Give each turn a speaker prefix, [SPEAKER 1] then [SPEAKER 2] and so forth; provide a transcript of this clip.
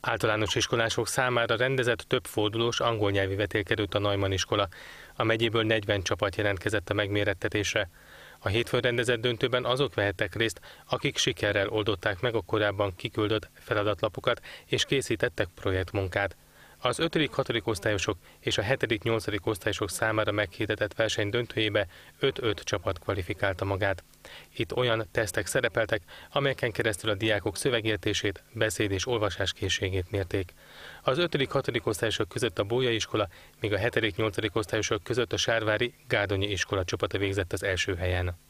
[SPEAKER 1] Általános iskolások számára rendezett fordulós angol nyelvi vetélkedőt a Neumann iskola. A megyéből 40 csapat jelentkezett a megmérettetésre. A hétfőn rendezett döntőben azok vehettek részt, akik sikerrel oldották meg a korábban kiküldött feladatlapokat és készítettek projektmunkát. Az 5.-6. osztályosok és a 7.-8. osztályosok számára meghirdetett verseny döntőjébe 5-5 csapat kvalifikálta magát. Itt olyan tesztek szerepeltek, amelyeken keresztül a diákok szövegértését, beszéd és olvasás készségét mérték. Az 5.-6. osztályosok között a Bója iskola, míg a 7.-8. osztályosok között a Sárvári Gádonyi iskola csapata végzett az első helyen.